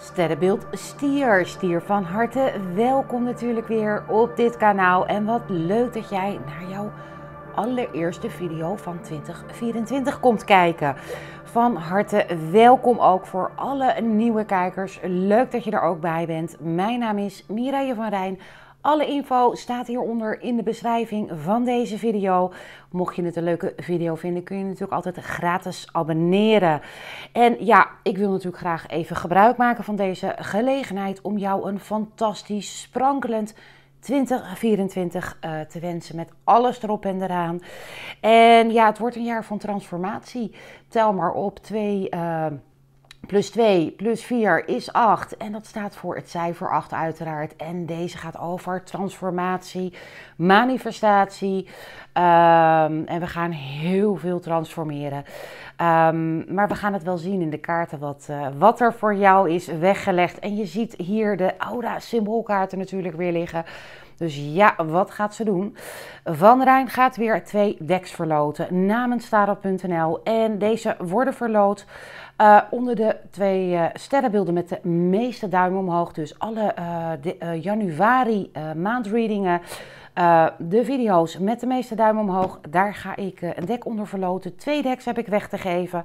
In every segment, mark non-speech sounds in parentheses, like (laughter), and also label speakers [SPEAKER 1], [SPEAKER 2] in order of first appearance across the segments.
[SPEAKER 1] Sterrenbeeld Stier, Stier van harte, welkom natuurlijk weer op dit kanaal. En wat leuk dat jij naar jouw allereerste video van 2024 komt kijken. Van harte welkom ook voor alle nieuwe kijkers. Leuk dat je er ook bij bent. Mijn naam is Mireille van Rijn alle info staat hieronder in de beschrijving van deze video. Mocht je het een leuke video vinden, kun je natuurlijk altijd gratis abonneren. En ja, ik wil natuurlijk graag even gebruik maken van deze gelegenheid om jou een fantastisch, sprankelend 2024 eh, te wensen met alles erop en eraan. En ja, het wordt een jaar van transformatie. Tel maar op twee. Eh, plus 2 plus 4 is 8. En dat staat voor het cijfer 8 uiteraard. En deze gaat over transformatie, manifestatie. Um, en we gaan heel veel transformeren. Ehm, maar we gaan het wel zien in de kaarten wat, eh, wat er voor jou is weggelegd. En je ziet hier de aura symboolkaarten natuurlijk weer liggen. Dus ja, wat gaat ze doen? Van Rijn gaat weer twee decks verloten namens Tarot.nl. En deze worden verloot eh, onder de twee eh, sterrenbeelden met de meeste duim omhoog. Dus alle eh, januari maandreadingen. de video's met de meeste duim omhoog. Daar ga ik een dek onder verloten. Twee deks heb ik weg te geven.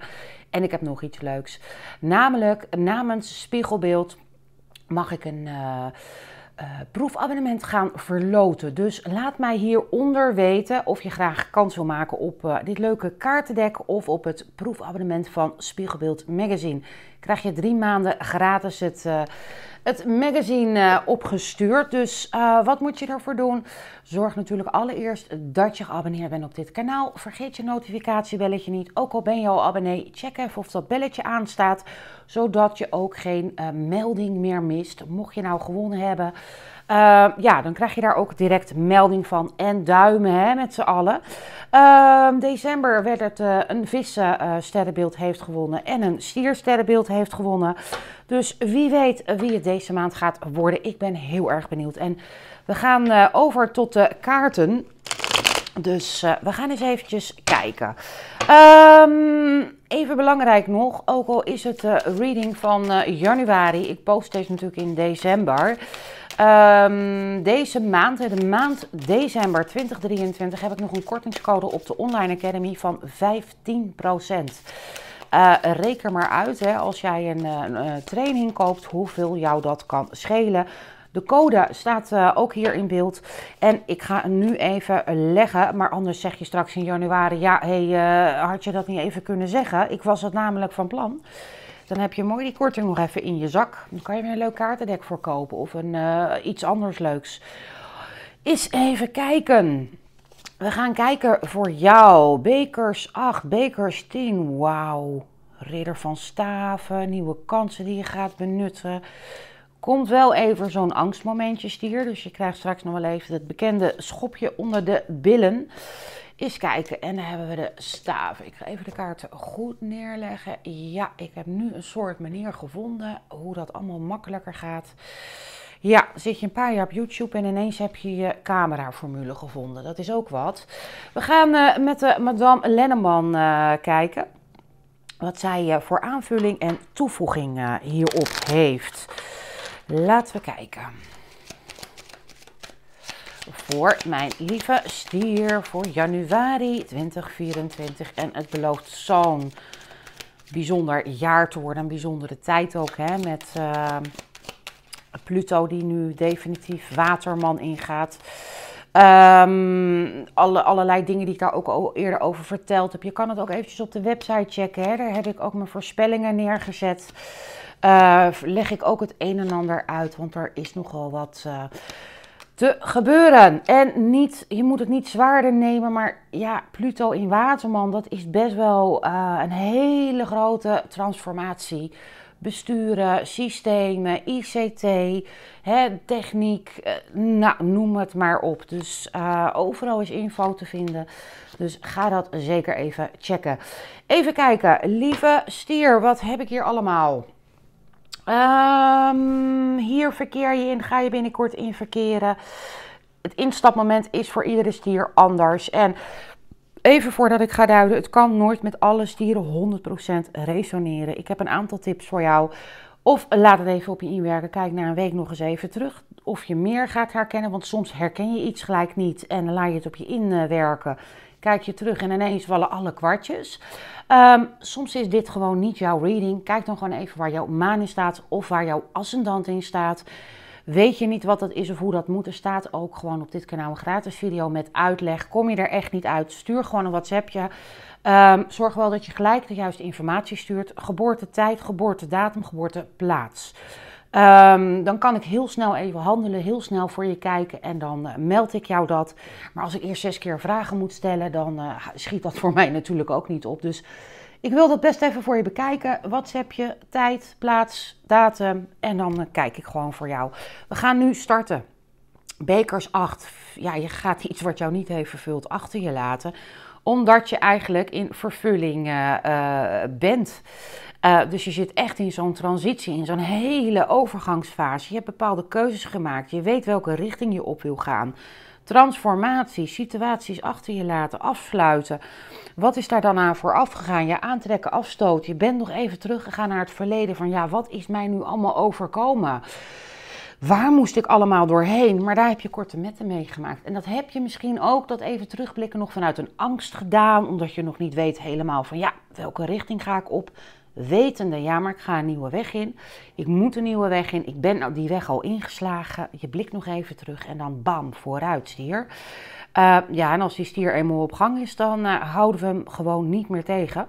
[SPEAKER 1] En ik heb nog iets leuks. Namelijk namens Spiegelbeeld mag ik een... Eh, proefabonnement gaan verloten. Dus laat mij hieronder weten of je graag kans wil maken op eh, dit leuke kaartendek of op het proefabonnement van Spiegelbeeld Magazine krijg je drie maanden gratis het, eh, het magazine eh, opgestuurd. Dus eh, wat moet je ervoor doen? Zorg natuurlijk allereerst dat je geabonneerd bent op dit kanaal. Vergeet je notificatiebelletje niet. Ook al ben je al abonnee, check even of dat belletje aanstaat. Zodat je ook geen melding meer mist. Mocht je nou gewonnen hebben... Ehm, ja, dan krijg je daar ook direct melding van en duimen hè, met z'n allen. Ehm, december werd het eh, een vissen sterrenbeeld heeft gewonnen en een stier sterrenbeeld heeft gewonnen. Dus wie weet wie het deze maand gaat worden. Ik ben heel erg benieuwd. En we gaan eh, over tot de kaarten. Dus eh, we gaan eens eventjes kijken. Ehm, even belangrijk nog, ook al is het de reading van januari. Ik post deze natuurlijk in december. Ehm, deze maand, de maand december 2023, heb ik nog een kortingscode op de Online Academy van 15%. Uh, eh, reken maar uit hè, als jij een, eh, eh, training koopt hoeveel jou dat kan schelen. De code staat ook hier in beeld. En ik ga nu even leggen. Maar anders zeg je straks in januari: ja, hey, had je dat niet even kunnen zeggen? Ik was het namelijk van plan. Dan heb je mooi die korting nog even in je zak. Dan kan je weer een leuk kaartendek voor kopen of een, eh, iets anders leuks. Is even kijken. We gaan kijken voor jou. Bekers 8, bekers 10. Wauw. Ridder van staven, nieuwe kansen die je gaat benutten. Komt wel even zo'n angstmomentje stier. Dus je krijgt straks nog wel even het bekende schopje onder de billen. Eens kijken. En dan hebben we de staven. Ik ga even de kaarten goed neerleggen. Ja, ik heb nu een soort manier gevonden hoe dat allemaal makkelijker gaat. Ja, zit je een paar jaar op YouTube en ineens heb je je cameraformule gevonden. Dat is ook wat. We gaan eh, met de eh, Madame Lenneman eh, kijken. Wat zij voor aanvulling en toevoeging hierop heeft. Laten we kijken voor mijn lieve stier voor januari 2024. En het belooft zo'n bijzonder jaar te worden, een bijzondere tijd ook, hè, met uh, Pluto die nu definitief waterman ingaat. Ehm, alle, allerlei dingen die ik daar ook al eerder over verteld heb. Je kan het ook eventjes op de website checken. Hè. Daar heb ik ook mijn voorspellingen neergezet. Eh, leg ik ook het een en ander uit, want er is nogal wat... Eh, te gebeuren. En niet, je moet het niet zwaarder nemen, maar ja, Pluto in Waterman, dat is best wel eh, een hele grote transformatie. Besturen, systemen, ICT, hè, techniek, eh, nou, noem het maar op. Dus eh, overal is info te vinden. Dus ga dat zeker even checken. Even kijken, lieve stier, wat heb ik hier allemaal? Ehm, hier verkeer je in, ga je binnenkort in verkeren. Het instapmoment is voor iedere stier anders. En even voordat ik ga duiden, het kan nooit met alle stieren 100% resoneren. Ik heb een aantal tips voor jou. Of laat het even op je inwerken. Kijk na een week nog eens even terug of je meer gaat herkennen. Want soms herken je iets gelijk niet en laat je het op je inwerken kijk je terug en ineens vallen alle kwartjes. Ehm, soms is dit gewoon niet jouw reading. Kijk dan gewoon even waar jouw maan in staat of waar jouw ascendant in staat. Weet je niet wat dat is of hoe dat moet? Er staat ook gewoon op dit kanaal een gratis video met uitleg. Kom je er echt niet uit? Stuur gewoon een WhatsAppje. Um, zorg wel dat je gelijk de juiste informatie stuurt. Geboortetijd, geboortedatum, geboorteplaats. Ehm, dan kan ik heel snel even handelen, heel snel voor je kijken en dan eh, meld ik jou dat. Maar als ik eerst zes keer vragen moet stellen, dan uh, schiet dat (laughs) voor mij natuurlijk ook niet op. Dus ik wil dat best even voor je bekijken. Wat heb je? Tijd, plaats, datum en dan eh, kijk ik gewoon voor jou. We gaan nu starten. Bekers 8. Ja, je gaat iets wat jou niet heeft vervuld achter je laten omdat je eigenlijk in vervulling uh, bent. Eh, dus je zit echt in zo'n transitie, in zo'n hele overgangsfase. Je hebt bepaalde keuzes gemaakt. Je weet welke richting je op wil gaan. Transformatie, situaties achter je laten, afsluiten. Wat is daar dan aan vooraf Je aantrekken, afstoot. Je bent nog even teruggegaan naar het verleden van ja, wat is mij nu allemaal overkomen? Waar moest ik allemaal doorheen? Maar daar heb je korte metten meegemaakt. En dat heb je misschien ook, dat even terugblikken, nog vanuit een angst gedaan. Omdat je nog niet weet helemaal van ja, welke richting ga ik op? wetende, ja, maar ik ga een nieuwe weg in. Ik moet een nieuwe weg in. Ik ben die weg al ingeslagen. Je blikt nog even terug en dan bam, vooruit stier. Eh, ja, en als die stier eenmaal op gang is, dan eh, houden we hem gewoon niet meer tegen.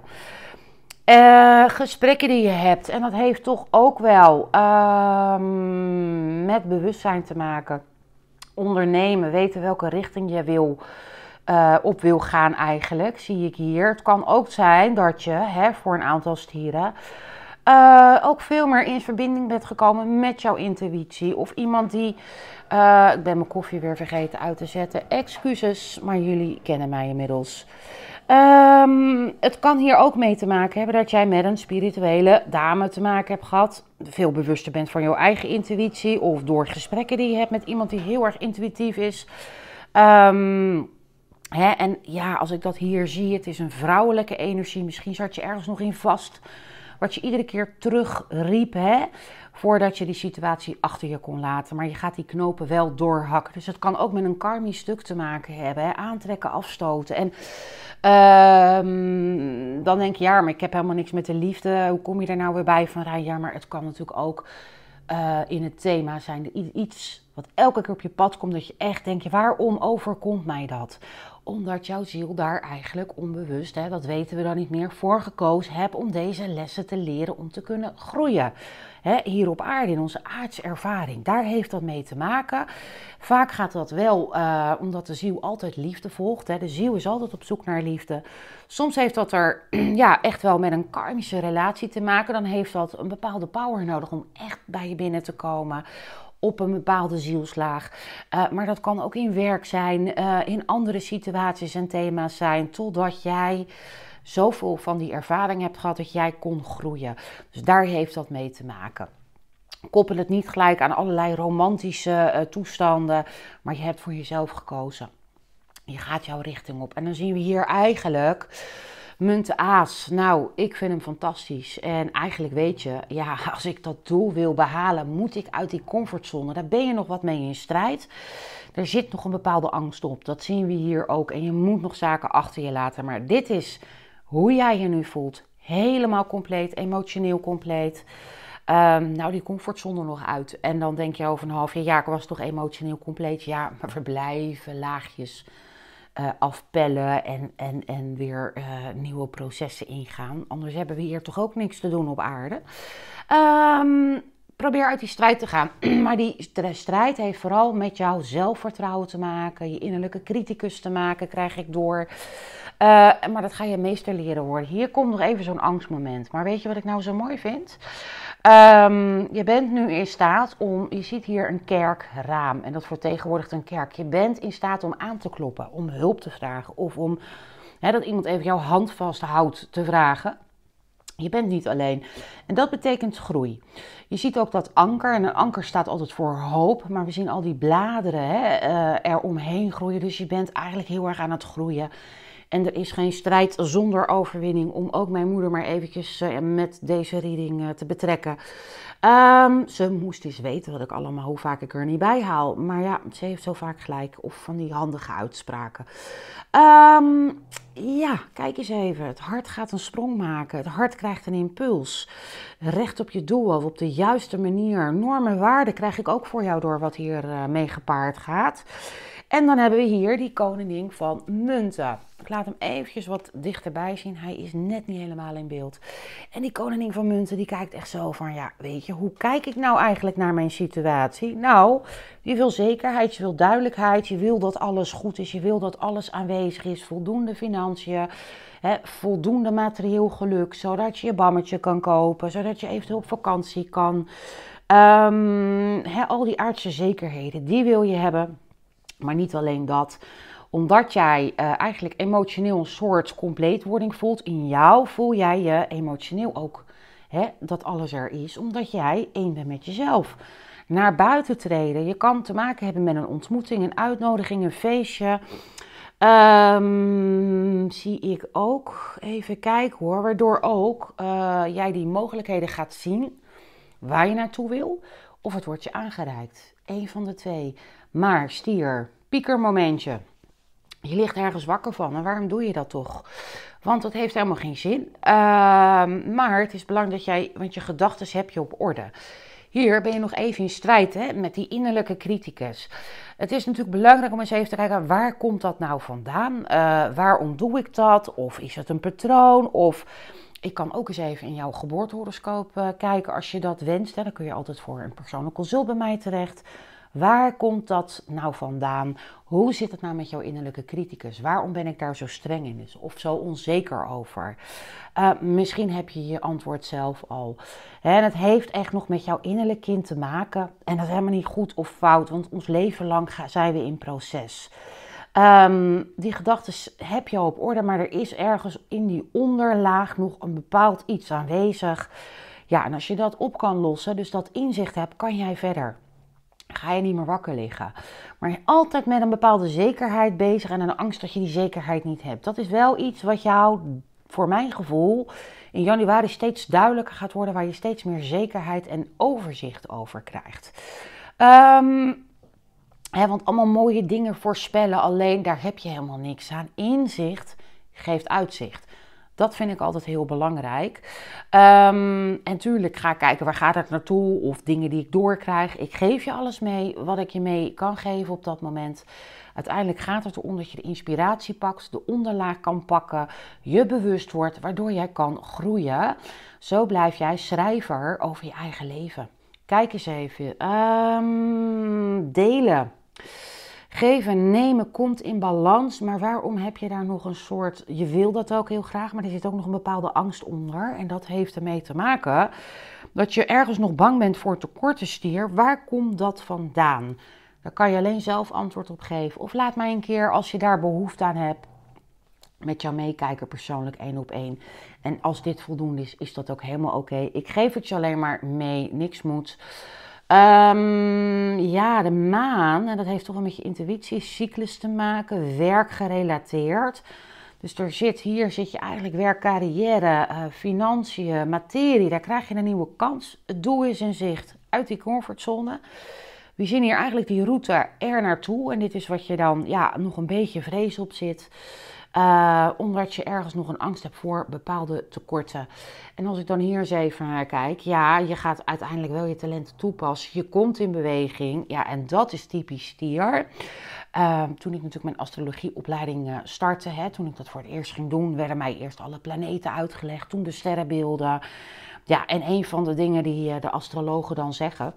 [SPEAKER 1] Eh, gesprekken die je hebt, en dat heeft toch ook wel ehm, met bewustzijn te maken. Ondernemen, weten welke richting je wil eh, op wil gaan eigenlijk, zie ik hier. Het kan ook zijn dat je hè, voor een aantal stieren eh, ook veel meer in verbinding bent gekomen met jouw intuïtie. Of iemand die, eh, ik ben mijn koffie weer vergeten uit te zetten, excuses, maar jullie kennen mij inmiddels. Ehm, het kan hier ook mee te maken hebben dat jij met een spirituele dame te maken hebt gehad. Veel bewuster bent van jouw eigen intuïtie. Of door gesprekken die je hebt met iemand die heel erg intuïtief is. Ehm, en ja, als ik dat hier zie, het is een vrouwelijke energie. Misschien zat je ergens nog in vast. Wat je iedere keer terugriep, hè, voordat je die situatie achter je kon laten. Maar je gaat die knopen wel doorhakken. Dus het kan ook met een karmisch stuk te maken hebben. Hè. Aantrekken, afstoten. En ehm, dan denk je, ja, maar ik heb helemaal niks met de liefde. Hoe kom je daar nou weer bij van? Ja, maar het kan natuurlijk ook eh, in het thema zijn. Iets wat elke keer op je pad komt, dat je echt denkt, waarom overkomt mij dat? Omdat jouw ziel daar eigenlijk onbewust, hè, dat weten we dan niet meer, voor gekozen hebt om deze lessen te leren om te kunnen groeien. Hè, hier op aarde, in onze aardservaring. Daar heeft dat mee te maken. Vaak gaat dat wel eh, omdat de ziel altijd liefde volgt. Hè. De ziel is altijd op zoek naar liefde. Soms heeft dat er (clears throat) ja, echt wel met een karmische relatie te maken. Dan heeft dat een bepaalde power nodig om echt bij je binnen te komen op een bepaalde zielslaag. Eh, maar dat kan ook in werk zijn, eh, in andere situaties en thema's zijn, totdat jij zoveel van die ervaring hebt gehad dat jij kon groeien. Dus daar heeft dat mee te maken. Koppel het niet gelijk aan allerlei romantische eh, toestanden, maar je hebt voor jezelf gekozen. Je gaat jouw richting op. En dan zien we hier eigenlijk Munten Aas, nou, ik vind hem fantastisch. En eigenlijk weet je, ja, (laughs) als ik dat doel wil behalen, moet ik uit die comfortzone. Daar ben je nog wat mee in strijd. Er zit nog een bepaalde angst op. Dat zien we hier ook. En je moet nog zaken achter je laten. Maar dit is hoe jij je nu voelt. Helemaal compleet, emotioneel compleet. Ehm, nou, die comfortzone nog uit. En dan denk je over een half jaar, ja, ik was toch emotioneel compleet. Ja, maar verblijven, laagjes eh, afpellen en, en, en weer eh, nieuwe processen ingaan. Anders hebben we hier toch ook niks te doen op aarde. Ehm, probeer uit die strijd te gaan. (clears throat) maar die strijd heeft vooral met jouw zelfvertrouwen te maken, je innerlijke criticus te maken, krijg ik door. Eh, maar dat ga je meester leren worden. Hier komt nog even zo'n angstmoment. Maar weet je wat ik nou zo mooi vind? Ehm, je bent nu in staat om, je ziet hier een kerkraam en dat vertegenwoordigt een kerk. Je bent in staat om aan te kloppen, om hulp te vragen of om dat iemand even jouw hand vasthoudt te vragen. Je bent niet alleen. En dat betekent groei. Je ziet ook dat anker. En een anker staat altijd voor hoop. Maar we zien al die bladeren hè, eh, eromheen groeien. Dus je bent eigenlijk heel erg aan het groeien. En er is geen strijd zonder overwinning om ook mijn moeder maar eventjes eh, met deze reading eh, te betrekken. Ehm, ze moest eens weten wat ik allemaal, hoe vaak ik er niet bij haal. Maar ja, ze heeft zo vaak gelijk. Of van die handige uitspraken. Ehm, ja, kijk eens even. Het hart gaat een sprong maken. Het hart krijgt een impuls. Recht op je doel, of op de juiste manier. Normen, waarden krijg ik ook voor jou door wat hier eh, mee gepaard gaat. En dan hebben we hier die koningin van munten. Ik laat hem eventjes wat dichterbij zien. Hij is net niet helemaal in beeld. En die koningin van munten die kijkt echt zo van, ja, weet je, hoe kijk ik nou eigenlijk naar mijn situatie? Nou, je wil zekerheid, je wil duidelijkheid, je wil dat alles goed is, je wil dat alles aanwezig is, voldoende financiën. voldoende materieel geluk, zodat je je bammetje kan kopen, zodat je eventueel op vakantie kan. Ehm, al die aardse zekerheden, die wil je hebben, maar niet alleen dat omdat jij eh, eigenlijk emotioneel een soort compleetwording voelt. In jou voel jij je emotioneel ook hè, dat alles er is. Omdat jij één bent met jezelf. Naar buiten treden. Je kan te maken hebben met een ontmoeting, een uitnodiging, een feestje. Ehm, zie ik ook, even kijken hoor, waardoor ook eh, jij die mogelijkheden gaat zien waar je naartoe wil, of het wordt je aangereikt. Eén van de twee. Maar stier, piekermomentje. Je ligt ergens wakker van. En waarom doe je dat toch? Want dat heeft helemaal geen zin. Ehm, maar het is belangrijk dat jij, want je gedachten heb je op orde. Hier ben je nog even in strijd hè, met die innerlijke criticus. Het is natuurlijk belangrijk om eens even te kijken waar komt dat nou vandaan? Uh, waarom doe ik dat? Of is het een patroon? Of ik kan ook eens even in jouw geboortehoroscoop eh, kijken als je dat wenst. Hè. Dan kun je altijd voor een persoonlijk consult bij mij terecht. Waar komt dat nou vandaan? Hoe zit het nou met jouw innerlijke criticus? Waarom ben ik daar zo streng in of zo onzeker over? Eh, misschien heb je je antwoord zelf al. En het heeft echt nog met jouw innerlijk kind te maken. En dat is helemaal niet goed of fout, want ons leven lang zijn we in proces. Ehm, die gedachten heb je al op orde, maar er is ergens in die onderlaag nog een bepaald iets aanwezig. Ja, en als je dat op kan lossen, dus dat inzicht hebt, kan jij verder ga je niet meer wakker liggen. Maar altijd met een bepaalde zekerheid bezig en een angst dat je die zekerheid niet hebt. Dat is wel iets wat jou, voor mijn gevoel, in januari steeds duidelijker gaat worden, waar je steeds meer zekerheid en overzicht over krijgt. Ehm, hè, want allemaal mooie dingen voorspellen, alleen daar heb je helemaal niks aan. Inzicht geeft uitzicht. Dat vind ik altijd heel belangrijk. Ehm, en tuurlijk ga ik kijken waar gaat het naartoe of dingen die ik doorkrijg. Ik geef je alles mee wat ik je mee kan geven op dat moment. Uiteindelijk gaat het erom dat je de inspiratie pakt, de onderlaag kan pakken, je bewust wordt, waardoor jij kan groeien. Zo blijf jij schrijver over je eigen leven. Kijk eens even. Ehm, delen. Geven en nemen komt in balans, maar waarom heb je daar nog een soort. Je wil dat ook heel graag, maar er zit ook nog een bepaalde angst onder. En dat heeft ermee te maken dat je ergens nog bang bent voor tekorten stier. Waar komt dat vandaan? Daar kan je alleen zelf antwoord op geven. Of laat mij een keer, als je daar behoefte aan hebt, met jou meekijken persoonlijk één op één. En als dit voldoende is, is dat ook helemaal oké. Ik geef het je alleen maar mee, niks moet. Um, ja, de maan, en dat heeft toch een beetje intuïtie, cyclus te maken, werkgerelateerd. Dus er zit, hier zit je eigenlijk werk, carrière, eh, financiën, materie. Daar krijg je een nieuwe kans. Het doel is in zicht uit die comfortzone. We zien hier eigenlijk die route er naartoe. En dit is wat je dan ja, nog een beetje vrees op zit. Eh, omdat je ergens nog een angst hebt voor bepaalde tekorten. En als ik dan hier eens even naar kijk, ja, je gaat uiteindelijk wel je talenten toepassen. Je komt in beweging. Ja, en dat is typisch stier. Ehm, toen ik natuurlijk mijn astrologieopleiding eh, startte, hè, toen ik dat voor het eerst ging doen, werden mij eerst alle planeten uitgelegd, toen de sterrenbeelden. Ja, en een van de dingen die eh, de astrologen dan zeggen.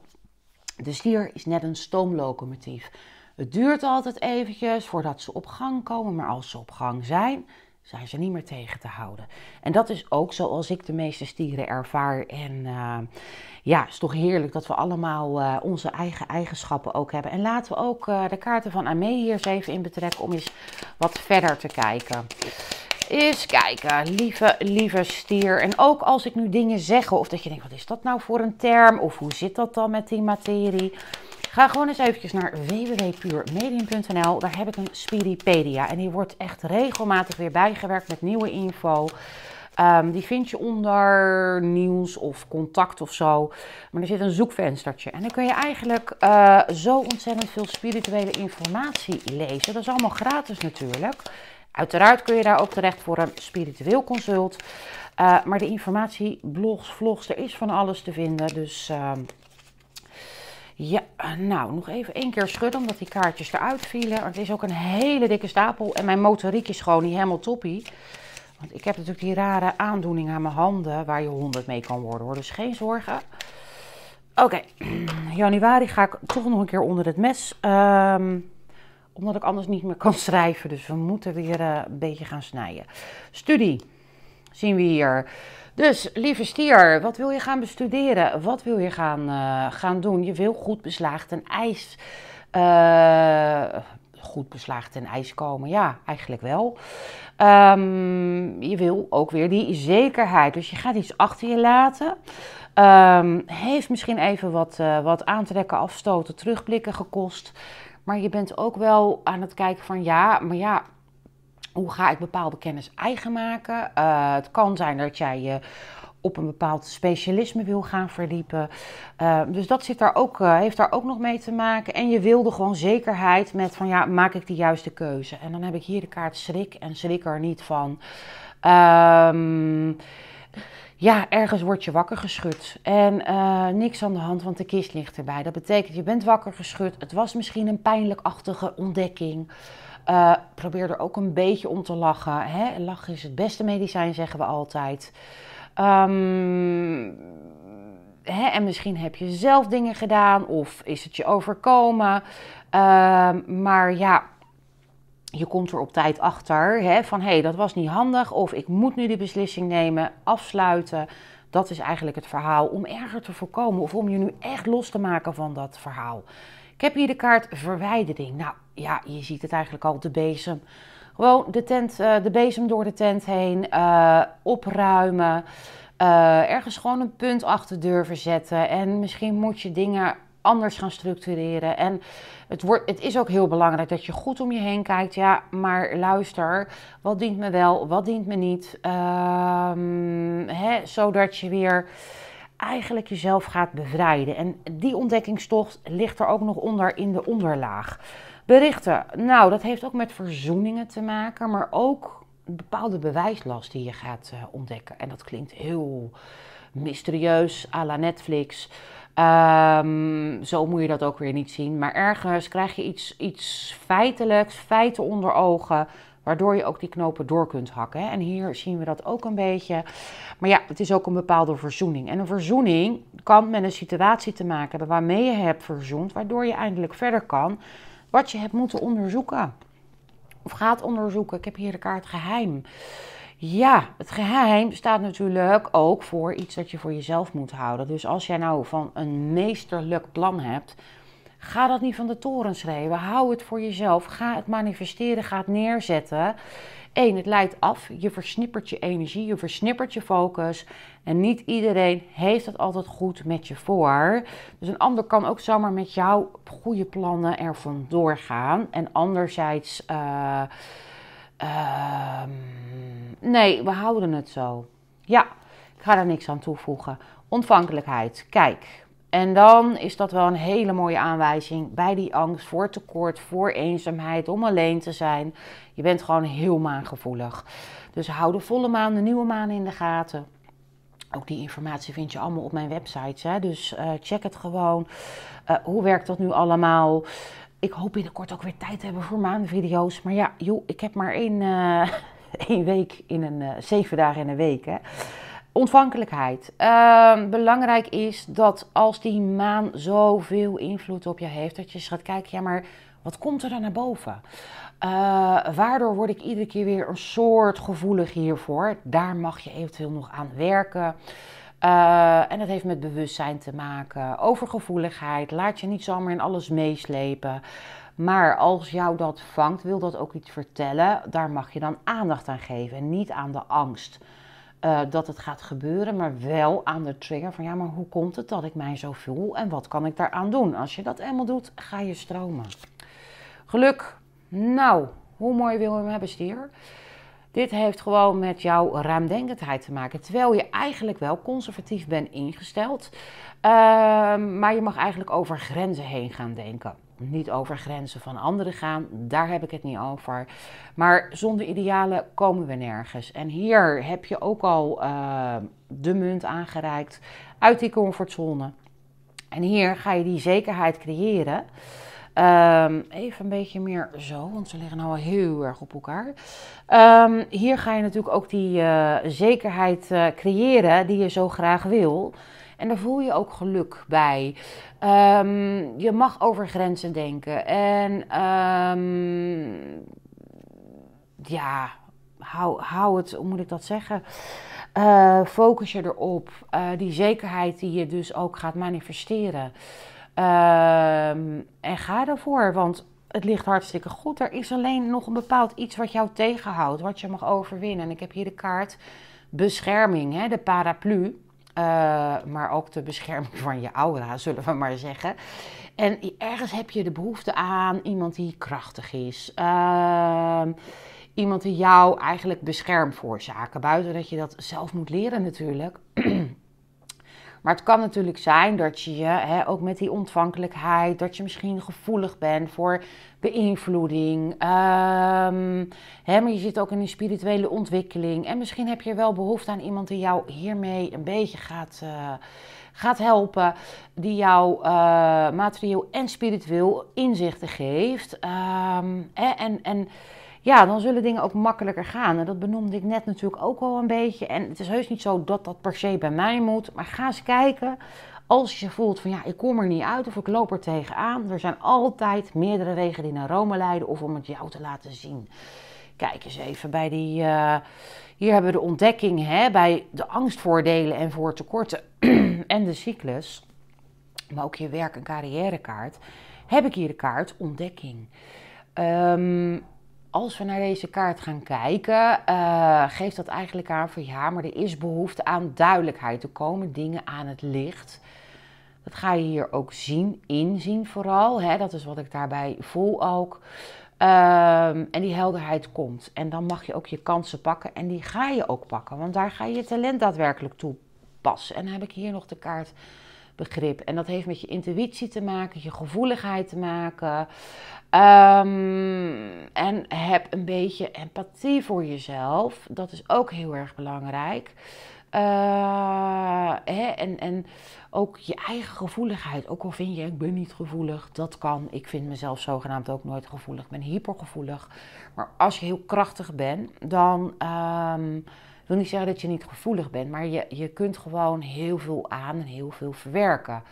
[SPEAKER 1] De stier is net een stoomlocomotief. Het duurt altijd eventjes voordat ze op gang komen, maar als ze op gang zijn, zijn ze niet meer tegen te houden. En dat is ook zoals ik de meeste stieren ervaar. En eh, ja, het is toch heerlijk dat we allemaal eh, onze eigen eigenschappen ook hebben. En laten we ook eh, de kaarten van Amé hier eens even in betrekken om eens wat verder te kijken. Eens kijken, lieve, lieve stier. En ook als ik nu dingen zeg, of dat je denkt, wat is dat nou voor een term? Of hoe zit dat dan met die materie? Ga gewoon eens eventjes naar www.puurmedium.nl. Daar heb ik een Spiripedia. En die wordt echt regelmatig weer bijgewerkt met nieuwe info. Ehm, die vind je onder nieuws of contact of zo. Maar er zit een zoekvenstertje. En dan kun je eigenlijk eh, zo ontzettend veel spirituele informatie lezen. Dat is allemaal gratis natuurlijk. Uiteraard kun je daar ook terecht voor een spiritueel consult. Eh, maar de informatie, blogs, vlogs, er is van alles te vinden. Dus ehm, ja, eh, nou, nog even één keer schudden, omdat die kaartjes eruit vielen. Het is ook een hele dikke stapel en mijn motoriek is gewoon niet helemaal toppie. Want ik heb natuurlijk die rare aandoening aan mijn handen waar je honderd mee kan worden hoor, dus geen zorgen. Oké, (clears throat) januari ga ik toch nog een keer onder het mes. Ehm, omdat ik anders niet meer kan (laughs) schrijven, dus we moeten weer eh, een beetje gaan snijden. Studie zien we hier. Dus lieve stier, wat wil je gaan bestuderen? Wat wil je gaan, eh, gaan doen? Je wil goed beslaagd een ijs. Eh, goed beslaagd en ijs komen. Ja, eigenlijk wel. Ehm, je wil ook weer die zekerheid. Dus je gaat iets achter je laten. Ehm, heeft misschien even wat, uh, wat aantrekken, afstoten, terugblikken gekost. Maar je bent ook wel aan het kijken van ja, maar ja, hoe ga ik bepaalde kennis eigen maken? Eh, het kan zijn dat jij je op een bepaald specialisme wil gaan verdiepen. Eh, dus dat zit daar ook, eh, heeft daar ook nog mee te maken. En je wilde gewoon zekerheid met van ja, maak ik de juiste keuze? En dan heb ik hier de kaart schrik en schrik er niet van. Ehm, ja, ergens word je wakker geschud. En niks aan de hand, want de kist ligt erbij. Dat betekent, je bent wakker geschud. Het was misschien een pijnlijkachtige ontdekking. Eh, probeer er ook een beetje om te lachen. Hè? Lachen is het beste medicijn, zeggen we altijd. Ehm, hè? En misschien heb je zelf dingen gedaan of is het je overkomen. Ehm, maar ja, je komt er op tijd achter hè? van hé, hey, dat was niet handig of ik moet nu die beslissing nemen, afsluiten. Dat is eigenlijk het verhaal om erger te voorkomen of om je nu echt los te maken van dat verhaal. Ik heb hier de kaart verwijdering. Nou ja, je ziet het eigenlijk al, de bezem. Gewoon de, tent, eh, de bezem door de tent heen eh, opruimen. Eh, ergens gewoon een punt achter durven zetten. En misschien moet je dingen anders gaan structureren. En het, wordt, het is ook heel belangrijk dat je goed om je heen kijkt. Ja, maar luister, wat dient me wel, wat dient me niet? Ehm, hè, zodat je weer eigenlijk jezelf gaat bevrijden. En die ontdekkingstocht ligt er ook nog onder in de onderlaag. Berichten, nou dat heeft ook met verzoeningen te maken, maar ook een bepaalde bewijslast die je gaat eh, ontdekken. En dat klinkt heel mysterieus, à la Netflix. Ehm, zo moet je dat ook weer niet zien. Maar ergens krijg je iets, iets feitelijks, feiten onder ogen. Waardoor je ook die knopen door kunt hakken. En hier zien we dat ook een beetje. Maar ja, het is ook een bepaalde verzoening. En een verzoening kan met een situatie te maken hebben waarmee je hebt verzoend. Waardoor je eindelijk verder kan wat je hebt moeten onderzoeken. Of gaat onderzoeken. Ik heb hier de kaart geheim. Ja, het geheim staat natuurlijk ook voor iets dat je voor jezelf moet houden. Dus als jij nou van een meesterlijk plan hebt, Ga dat niet van de toren schreeuwen. Hou het voor jezelf. Ga het manifesteren. Ga het neerzetten. Eén, het leidt af. Je versnippert je energie. Je versnippert je focus. En niet iedereen heeft het altijd goed met je voor. Dus een ander kan ook zomaar met jouw goede plannen ervan doorgaan. gaan. En anderzijds. Eh, ehm, nee, we houden het zo. Ja, ik ga daar niks aan toevoegen. Ontvankelijkheid. Kijk, en dan is dat wel een hele mooie aanwijzing bij die angst voor tekort, voor eenzaamheid, om alleen te zijn. Je bent gewoon heel maangevoelig. Dus hou de volle maan, de nieuwe maan in de gaten. Ook die informatie vind je allemaal op mijn website. Hè? Dus eh, check het gewoon. Eh, hoe werkt dat nu allemaal? Ik hoop binnenkort ook weer tijd te hebben voor maanvideo's. Maar ja, joh, ik heb maar één, eh, (laughs) één week in een zeven dagen in een week. Hè? Ontvankelijkheid. Ehm, belangrijk is dat als die maan zoveel invloed op je heeft, dat je eens gaat kijken, ja maar wat komt er dan naar boven? Eh, waardoor word ik iedere keer weer een soort gevoelig hiervoor? Daar mag je eventueel nog aan werken. Eh, en dat heeft met bewustzijn te maken, overgevoeligheid. Laat je niet zomaar in alles meeslepen. Maar als jou dat vangt, wil dat ook iets vertellen. Daar mag je dan aandacht aan geven en niet aan de angst. Eh, dat het gaat gebeuren, maar wel aan de trigger van ja, maar hoe komt het dat ik mij zo voel en wat kan ik daaraan doen? Als je dat eenmaal doet, ga je stromen. Geluk. Nou, hoe mooi wil je hem hebben, stier? Dit heeft gewoon met jouw ruimdenkendheid te maken. Terwijl je eigenlijk wel conservatief bent ingesteld. Ehm, maar je mag eigenlijk over grenzen heen gaan denken niet over grenzen van anderen gaan, daar heb ik het niet over. Maar zonder idealen komen we nergens. En hier heb je ook al eh, de munt aangereikt uit die comfortzone. En hier ga je die zekerheid creëren. Ehm, even een beetje meer zo, want ze liggen nou al heel erg op elkaar. Ehm, hier ga je natuurlijk ook die eh, zekerheid eh, creëren die je zo graag wil. En daar voel je ook geluk bij. Ehm, je mag over grenzen denken. En ehm, ja, hou, hou het, hoe moet ik dat zeggen? Uh, focus je erop. Eh, die zekerheid die je dus ook gaat manifesteren. Ehm, en ga ervoor, want het ligt hartstikke goed. Er is alleen nog een bepaald iets wat jou tegenhoudt, wat je mag overwinnen. En ik heb hier de kaart bescherming, hè, de paraplu. Eh, maar ook de bescherming van je aura, (laughs) zullen we maar zeggen. En ergens heb je de behoefte aan iemand die krachtig is. Ehm, iemand die jou eigenlijk beschermt voor zaken. Buiten dat je dat zelf moet leren natuurlijk. (clears throat) Maar het kan natuurlijk zijn dat je, hè, ook met die ontvankelijkheid, dat je misschien gevoelig bent voor beïnvloeding. Ehm, hè, maar je zit ook in een spirituele ontwikkeling. En misschien heb je wel behoefte aan iemand die jou hiermee een beetje gaat, eh, gaat helpen. Die jou eh, materieel en spiritueel inzichten geeft. Ehm, hè, en, en ja, dan zullen dingen ook makkelijker gaan. En dat benoemde ik net natuurlijk ook al een beetje. En het is heus niet zo dat dat per se bij mij moet. Maar ga eens kijken. Als je voelt van ja, ik kom er niet uit of ik loop er tegenaan. Er zijn altijd meerdere wegen die naar Rome leiden of om het jou te laten zien. Kijk eens even bij die. Eh, hier hebben we de ontdekking hè, bij de angstvoordelen en voor tekorten (clears throat) en de cyclus. Maar ook je werk- en carrièrekaart. Heb ik hier de kaart ontdekking. Um, als we naar deze kaart gaan kijken, uh, geeft dat eigenlijk aan van ja, maar er is behoefte aan duidelijkheid. Er komen dingen aan het licht. Dat ga je hier ook zien, inzien vooral. Hè? Dat is wat ik daarbij voel ook. Ehm, en die helderheid komt. En dan mag je ook je kansen pakken. En die ga je ook pakken. Want daar ga je je talent daadwerkelijk toe passen. En dan heb ik hier nog de kaart begrip. En dat heeft met je intuïtie te maken, je gevoeligheid te maken. Ehm, en heb een beetje empathie voor jezelf. Dat is ook heel erg belangrijk. Eh, hè, en, en ook je eigen gevoeligheid. Ook al vind je, ik ben niet gevoelig, dat kan. Ik vind mezelf zogenaamd ook nooit gevoelig. Ik ben hypergevoelig. Maar als je heel krachtig bent, dan ehm, wil niet zeggen dat je niet gevoelig bent, maar je, je kunt gewoon heel veel aan en heel veel verwerken.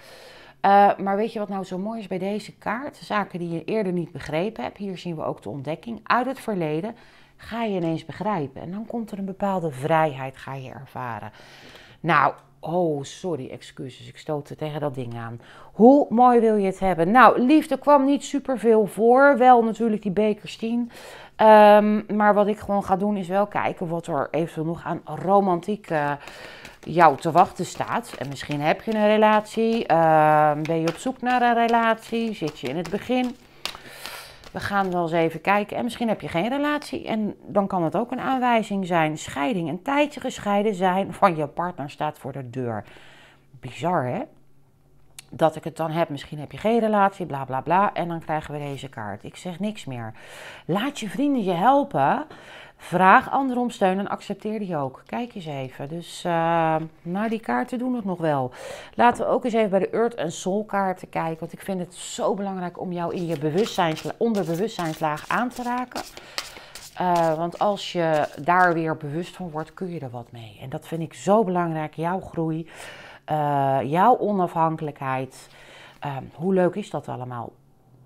[SPEAKER 1] Eh, maar weet je wat nou zo mooi is bij deze kaart? Zaken die je eerder niet begrepen hebt. Hier zien we ook de ontdekking uit het verleden. Ga je ineens begrijpen. En dan komt er een bepaalde vrijheid, ga je ervaren. Nou, Oh, sorry, excuses. Ik stootte tegen dat ding aan. Hoe mooi wil je het hebben? Nou, liefde kwam niet superveel voor. Wel natuurlijk die bekers 10. Ehm, maar wat ik gewoon ga doen is wel kijken wat er eventueel nog aan romantiek uh, jou te wachten staat. En misschien heb je een relatie. Ehm, ben je op zoek naar een relatie? Zit je in het begin? we gaan wel eens even kijken. En misschien heb je geen relatie. En dan kan het ook een aanwijzing zijn. Scheiding. Een tijdje gescheiden zijn van je partner staat voor de deur. Bizar, hè? dat ik het dan heb. Misschien heb je geen relatie, bla bla bla. En dan krijgen we deze kaart. Ik zeg niks meer. Laat je vrienden je helpen Vraag anderen om steun en accepteer die ook. Kijk eens even. Dus eh, naar die kaarten doen het nog wel. Laten we ook eens even bij de Earth en Soul kaarten kijken. Want ik vind het zo belangrijk om jou in je bewustzijn, onderbewustzijnslaag aan te raken. Eh, want als je daar weer bewust van wordt, kun je er wat mee. En dat vind ik zo belangrijk. Jouw groei, eh, jouw onafhankelijkheid. hoe leuk is dat allemaal?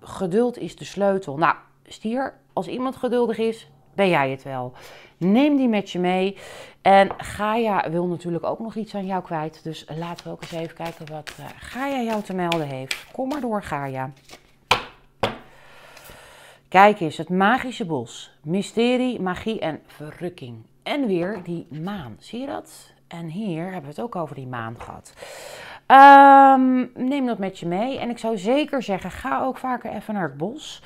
[SPEAKER 1] Geduld is de sleutel. Nou, stier, als iemand geduldig is, ben jij het wel. Neem die met je mee. En Gaia wil natuurlijk ook nog iets aan jou kwijt. Dus laten we ook eens even kijken wat eh, Gaia jou te melden heeft. Kom maar door, Gaia. Kijk eens, het magische bos. Mysterie, magie en verrukking. En weer die maan. Zie je dat? En hier hebben we het ook over die maan gehad. Ehm, neem dat met je mee. En ik zou zeker zeggen, ga ook vaker even naar het bos.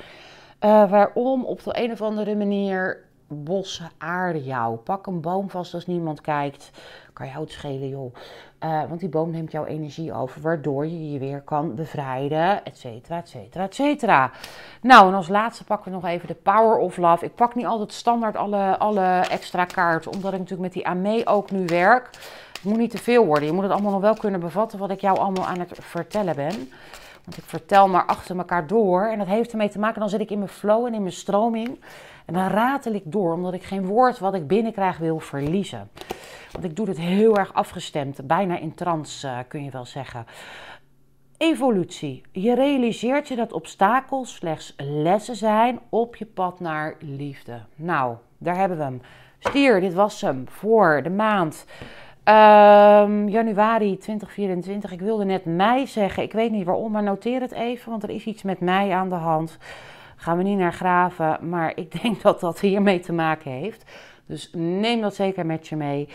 [SPEAKER 1] Eh, waarom op de een of andere manier bossen aarde jou. Pak een boom vast als niemand kijkt. Kan je hout schelen, joh. Eh, want die boom neemt jouw energie over, waardoor je je weer kan bevrijden, et cetera, et cetera, et cetera. Nou, en als laatste pakken we nog even de Power of Love. Ik pak niet altijd standaard alle, alle extra kaarten, omdat ik natuurlijk met die AME ook nu werk. Het moet niet te veel worden. Je moet het allemaal nog wel kunnen bevatten wat ik jou allemaal aan het vertellen ben. Want ik vertel maar achter elkaar door. En dat heeft ermee te maken, dan zit ik in mijn flow en in mijn stroming. En dan ratel ik door, omdat ik geen woord wat ik binnenkrijg wil verliezen. Want ik doe dit heel erg afgestemd, bijna in trance eh, kun je wel zeggen. Evolutie. Je realiseert je dat obstakels slechts lessen zijn op je pad naar liefde. Nou, daar hebben we hem. Stier, dit was hem voor de maand Ehm, januari 2024. Ik wilde net mei zeggen. Ik weet niet waarom, maar noteer het even, want er is iets met mij aan de hand. Gaan we niet naar graven, maar ik denk dat dat hiermee te maken heeft. Dus neem dat zeker met je mee.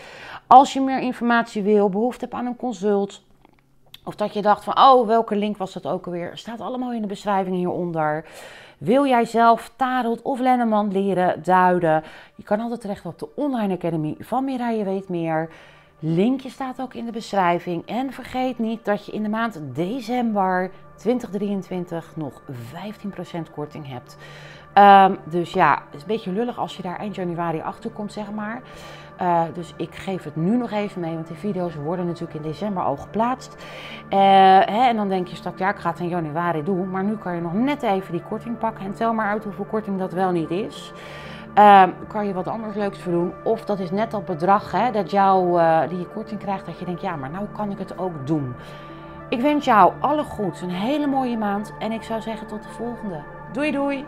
[SPEAKER 1] Als je meer informatie wil, behoefte hebt aan een consult. Of dat je dacht van, oh, welke link was dat ook alweer? Staat allemaal in de beschrijving hieronder. Wil jij zelf Tarot of Lenneman leren duiden? Je kan altijd terecht op de Online Academy van Je Weet Meer. Linkje staat ook in de beschrijving. En vergeet niet dat je in de maand december 2023 nog 15% korting hebt. Ehm, dus ja, het is een beetje lullig als je daar eind januari achter komt, zeg maar. Eh, dus ik geef het nu nog even mee, want die video's worden natuurlijk in december al geplaatst. Eh, hè, en dan denk je straks, ja, ik ga het in januari doen. Maar nu kan je nog net even die korting pakken. En tel maar uit hoeveel korting dat wel niet is. Ehm, kan je wat anders leuks voor doen? Of dat is net dat bedrag hè, dat jou, eh, die je korting krijgt, dat je denkt, ja, maar nou kan ik het ook doen. Ik wens jou alle goeds, een hele mooie maand en ik zou zeggen tot de volgende. Doei doei!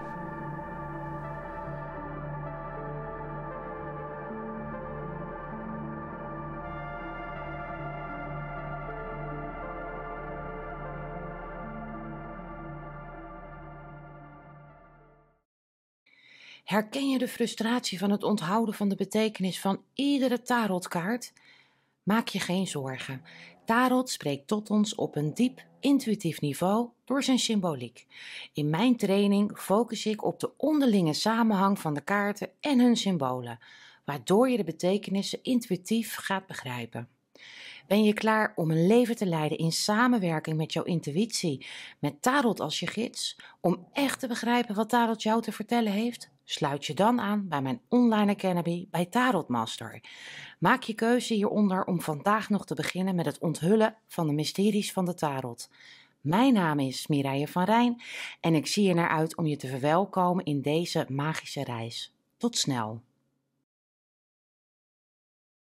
[SPEAKER 1] Herken je de frustratie van het onthouden van de betekenis van iedere tarotkaart? Maak je geen zorgen. Tarot spreekt tot ons op een diep, intuïtief niveau door zijn symboliek. In mijn training focus ik op de onderlinge samenhang van de kaarten en hun symbolen, waardoor je de betekenissen intuïtief gaat begrijpen. Ben je klaar om een leven te leiden in samenwerking met jouw intuïtie, met Tarot als je gids, om echt te begrijpen wat Tarot jou te vertellen heeft? Sluit je dan aan bij mijn online academy bij Tarot Master. Maak je keuze hieronder om vandaag nog te beginnen met het onthullen van de mysteries van de tarot. Mijn naam is Mireille van Rijn en ik zie er naar uit om je te verwelkomen in deze magische reis. Tot snel!